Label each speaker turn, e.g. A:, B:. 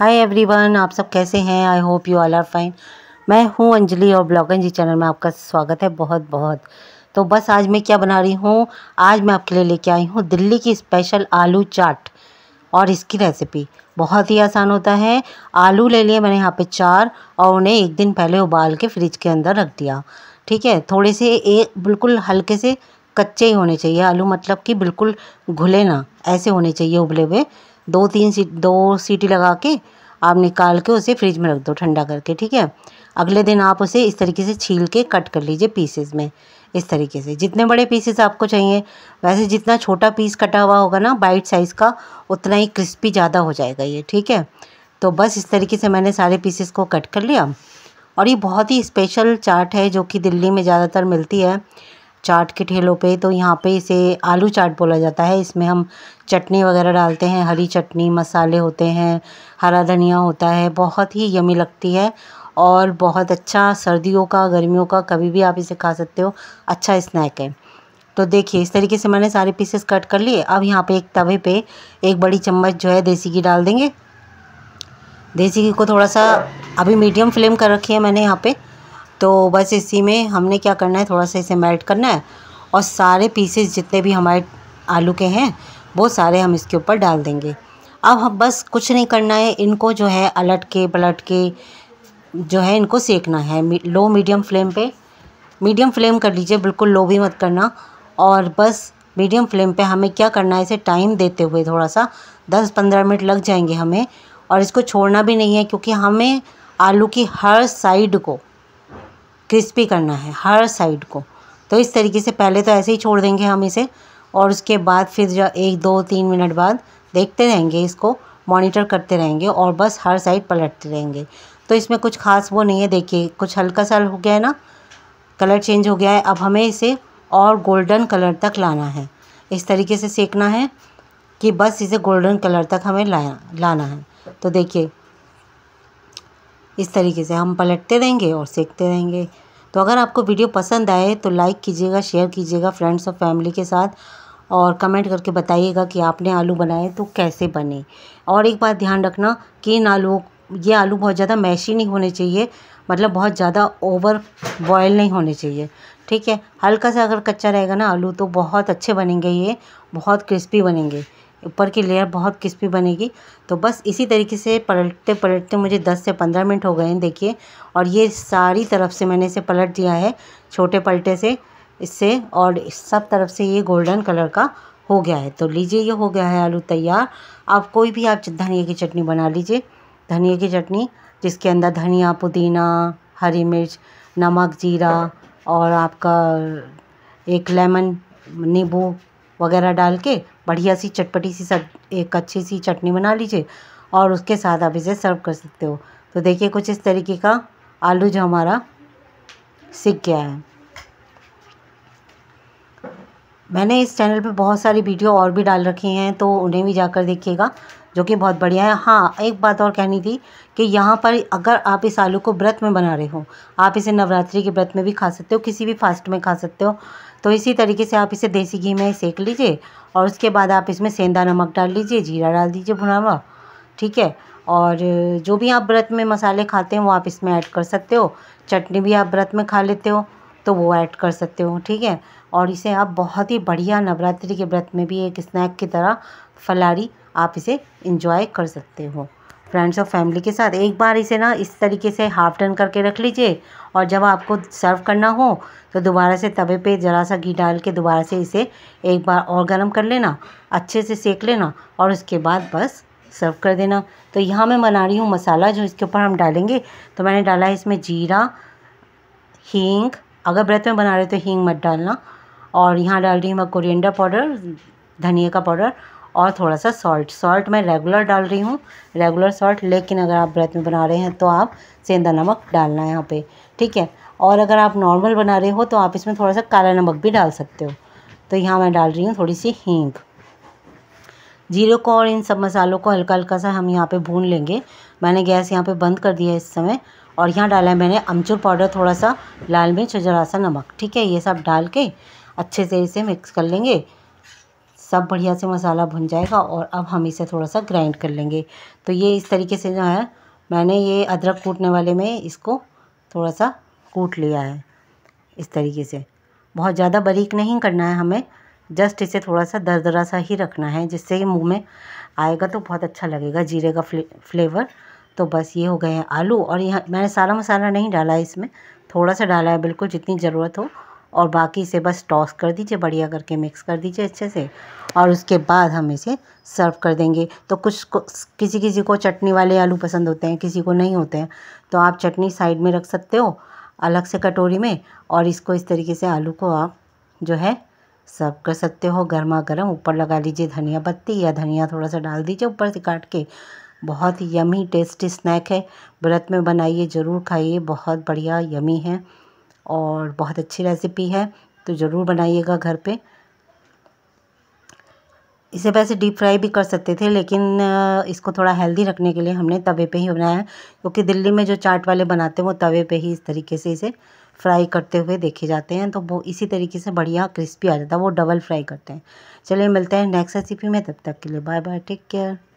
A: hi everyone आप सब कैसे हैं I hope you all are fine मैं हूं अंजलि और ब्लॉगन जी चैनल में आपका स्वागत है बहुत बहुत तो बस आज मैं क्या बना रही हूं आज मैं आपके लिए लेके आई हूं दिल्ली की स्पेशल आलू चाट और इसकी रेसिपी बहुत ही आसान होता है आलू ले लिए मैंने यहाँ पर चार और उन्हें एक दिन पहले उबाल के फ्रिज के अंदर रख दिया ठीक है थोड़े से एक बिल्कुल हल्के से कच्चे ही होने चाहिए आलू मतलब कि बिल्कुल घुले ना ऐसे होने चाहिए उबले हुए दो तीन सीट दो सीटी लगा के आप निकाल के उसे फ्रिज में रख दो ठंडा करके ठीक है अगले दिन आप उसे इस तरीके से छील के कट कर लीजिए पीसेस में इस तरीके से जितने बड़े पीसेस आपको चाहिए वैसे जितना छोटा पीस कटा हुआ होगा ना बाइट साइज़ का उतना ही क्रिस्पी ज़्यादा हो जाएगा ये ठीक है तो बस इस तरीके से मैंने सारे पीसेस को कट कर लिया और ये बहुत ही स्पेशल चाट है जो कि दिल्ली में ज़्यादातर मिलती है चाट के ठेलों पे तो यहाँ पे इसे आलू चाट बोला जाता है इसमें हम चटनी वगैरह डालते हैं हरी चटनी मसाले होते हैं हरा धनिया होता है बहुत ही यमी लगती है और बहुत अच्छा सर्दियों का गर्मियों का कभी भी आप इसे खा सकते हो अच्छा स्नैक है तो देखिए इस तरीके से मैंने सारे पीसेस कट कर लिए अब यहाँ पे एक तवे पे एक बड़ी चम्मच जो है देसी घी डाल देंगे देसी घी को थोड़ा सा अभी मीडियम फ्लेम कर रखी है मैंने यहाँ पे तो बस इसी में हमने क्या करना है थोड़ा सा इसे मेल्ट करना है और सारे पीसेस जितने भी हमारे आलू के हैं वो सारे हम इसके ऊपर डाल देंगे अब हम बस कुछ नहीं करना है इनको जो है अलट के पलट के जो है इनको सेकना है लो मीडियम फ्लेम पे मीडियम फ्लेम कर लीजिए बिल्कुल लो भी मत करना और बस मीडियम फ्लेम पे हमें क्या करना है इसे टाइम देते हुए थोड़ा सा दस पंद्रह मिनट लग जाएंगे हमें और इसको छोड़ना भी नहीं है क्योंकि हमें आलू की हर साइड को क्रिस्पी करना है हर साइड को तो इस तरीके से पहले तो ऐसे ही छोड़ देंगे हम इसे और उसके बाद फिर जो एक दो तीन मिनट बाद देखते रहेंगे इसको मॉनिटर करते रहेंगे और बस हर साइड पलटते रहेंगे तो इसमें कुछ खास वो नहीं है देखिए कुछ हल्का सा हो गया है ना कलर चेंज हो गया है अब हमें इसे और गोल्डन कलर तक लाना है इस तरीके से सेकना है कि बस इसे गोल्डन कलर तक हमें लाना लाना है तो देखिए इस तरीके से हम पलटते रहेंगे और सेकते रहेंगे तो अगर आपको वीडियो पसंद आए तो लाइक कीजिएगा शेयर कीजिएगा फ्रेंड्स और फैमिली के साथ और कमेंट करके बताइएगा कि आपने आलू बनाए तो कैसे बने और एक बात ध्यान रखना कि इन आलूओं ये आलू बहुत ज़्यादा मैशी नहीं होने चाहिए मतलब बहुत ज़्यादा ओवर बॉयल नहीं होने चाहिए ठीक है हल्का सा अगर कच्चा रहेगा ना आलू तो बहुत अच्छे बनेंगे ये बहुत क्रिस्पी बनेंगे ऊपर की लेयर बहुत क्रिस्पी बनेगी तो बस इसी तरीके से पलटते पलटते मुझे 10 से 15 मिनट हो गए हैं देखिए और ये सारी तरफ से मैंने इसे पलट दिया है छोटे पलटे से इससे और सब तरफ से ये गोल्डन कलर का हो गया है तो लीजिए ये हो गया है आलू तैयार आप कोई भी आप धनिया की चटनी बना लीजिए धनिया की चटनी जिसके अंदर धनिया पुदीना हरी मिर्च नमक जीरा और आपका एक लेमन नींबू वगैरह डाल के बढ़िया सी चटपटी सी सब एक अच्छी सी चटनी बना लीजिए और उसके साथ आप इसे सर्व कर सकते हो तो देखिए कुछ इस तरीके का आलू जो हमारा सीख गया है मैंने इस चैनल पे बहुत सारी वीडियो और भी डाल रखी हैं तो उन्हें भी जाकर देखिएगा जो कि बहुत बढ़िया है हाँ एक बात और कहनी थी कि यहाँ पर अगर आप इस आलू को व्रत में बना रहे हो आप इसे नवरात्रि के व्रत में भी खा सकते हो किसी भी फास्ट में खा सकते हो तो इसी तरीके से आप इसे देसी घी में सेक लीजिए और उसके बाद आप इसमें सेंधा नमक डाल लीजिए जीरा डाल दीजिए भुना हुआ ठीक है और जो भी आप व्रत में मसाले खाते हैं वो आप इसमें ऐड कर सकते हो चटनी भी आप व्रत में खा लेते हो तो वो ऐड कर सकते हो ठीक है और इसे आप बहुत ही बढ़िया नवरात्रि के व्रत में भी एक स्नैक की तरह फलारी आप इसे इंजॉय कर सकते हो फ्रेंड्स और फैमिली के साथ एक बार इसे ना इस तरीके से हाफ टर्न करके रख लीजिए और जब आपको सर्व करना हो तो दोबारा से तवे पे ज़रा सा घी डाल के दोबारा से इसे एक बार और गर्म कर लेना अच्छे से सेक लेना और उसके बाद बस सर्व कर देना तो यहाँ मैं बना रही हूँ मसाला जो इसके ऊपर हम डालेंगे तो मैंने डाला है इसमें जीरा हींग अगर व्रत में बना रहे हो तो हींग मत डालना और यहाँ डाल रही हूँ मैं कोरिएंडर पाउडर धनिया का पाउडर और थोड़ा सा सॉल्ट सॉल्ट मैं रेगुलर डाल रही हूँ रेगुलर सॉल्ट लेकिन अगर आप व्रत में बना रहे हैं तो आप सेंधा नमक डालना है यहाँ पे ठीक है और अगर आप नॉर्मल बना रहे हो तो आप इसमें थोड़ा सा काला नमक भी डाल सकते हो तो यहाँ मैं डाल रही हूँ थोड़ी सी हींग जीरो को और इन सब मसालों को हल्का हल्का सा हम यहाँ पे भून लेंगे मैंने गैस यहाँ पे बंद कर दिया है इस समय और यहाँ डाला है मैंने अमचूर पाउडर थोड़ा सा लाल मिर्च और जरा सा नमक ठीक है ये सब डाल के अच्छे से इसे मिक्स कर लेंगे सब बढ़िया से मसाला भुन जाएगा और अब हम इसे थोड़ा सा ग्राइंड कर लेंगे तो ये इस तरीके से जो है मैंने ये अदरक कूटने वाले में इसको थोड़ा सा कूट लिया है इस तरीके से बहुत ज़्यादा बारीक नहीं करना है हमें जस्ट इसे थोड़ा सा दरदरा सा ही रखना है जिससे ये मुँह में आएगा तो बहुत अच्छा लगेगा जीरे का फ्ले, फ्लेवर तो बस ये हो गए हैं आलू और यहाँ मैंने सारा मसाला नहीं डाला है इसमें थोड़ा सा डाला है बिल्कुल जितनी ज़रूरत हो और बाकी से बस टॉस कर दीजिए बढ़िया करके मिक्स कर दीजिए अच्छे से और उसके बाद हम इसे सर्व कर देंगे तो कुछ को, किसी किसी को चटनी वाले आलू पसंद होते हैं किसी को नहीं होते हैं तो आप चटनी साइड में रख सकते हो अलग से कटोरी में और इसको इस तरीके से आलू को आप जो है सर्व कर सकते हो गर्मा गर्म ऊपर लगा लीजिए धनिया पत्ती या धनिया थोड़ा सा डाल दीजिए ऊपर से काट के बहुत यमी टेस्टी स्नैक है व्रत में बनाइए ज़रूर खाइए बहुत बढ़िया यमी है और बहुत अच्छी रेसिपी है तो ज़रूर बनाइएगा घर पे इसे वैसे डीप फ्राई भी कर सकते थे लेकिन इसको थोड़ा हेल्दी रखने के लिए हमने तवे पे ही बनाया है क्योंकि दिल्ली में जो चाट वाले बनाते हैं वो तवे पे ही इस तरीके से इसे फ्राई करते हुए देखे जाते हैं तो वो इसी तरीके से बढ़िया क्रिस्पी आ जाता है वो डबल फ्राई करते हैं चलिए मिलते हैं नेक्स्ट रेसिपी में तब तक के लिए बाय बाय टेक केयर